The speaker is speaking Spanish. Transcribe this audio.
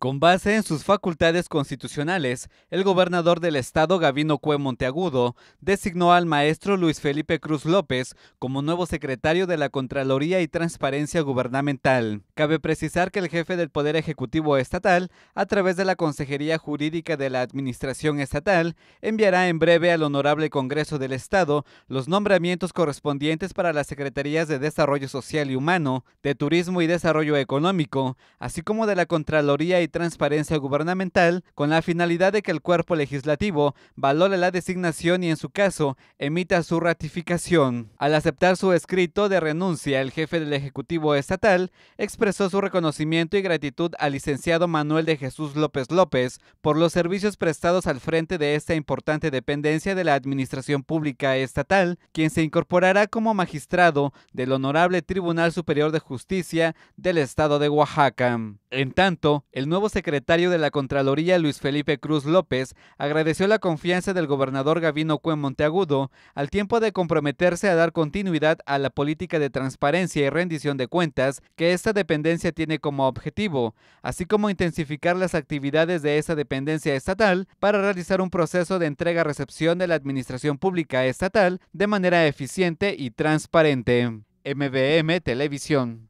Con base en sus facultades constitucionales, el gobernador del estado Gavino Cue Monteagudo designó al maestro Luis Felipe Cruz López como nuevo secretario de la Contraloría y Transparencia Gubernamental. Cabe precisar que el jefe del Poder Ejecutivo Estatal, a través de la Consejería Jurídica de la Administración Estatal, enviará en breve al Honorable Congreso del Estado los nombramientos correspondientes para las Secretarías de Desarrollo Social y Humano, de Turismo y Desarrollo Económico, así como de la Contraloría y transparencia gubernamental con la finalidad de que el cuerpo legislativo valore la designación y en su caso emita su ratificación. Al aceptar su escrito de renuncia, el jefe del Ejecutivo Estatal expresó su reconocimiento y gratitud al licenciado Manuel de Jesús López López por los servicios prestados al frente de esta importante dependencia de la Administración Pública Estatal, quien se incorporará como magistrado del Honorable Tribunal Superior de Justicia del Estado de Oaxaca. En tanto, el nuevo secretario de la Contraloría, Luis Felipe Cruz López, agradeció la confianza del gobernador Gavino Cuen Monteagudo al tiempo de comprometerse a dar continuidad a la política de transparencia y rendición de cuentas que esta dependencia tiene como objetivo, así como intensificar las actividades de esta dependencia estatal para realizar un proceso de entrega-recepción de la administración pública estatal de manera eficiente y transparente. MBM Televisión.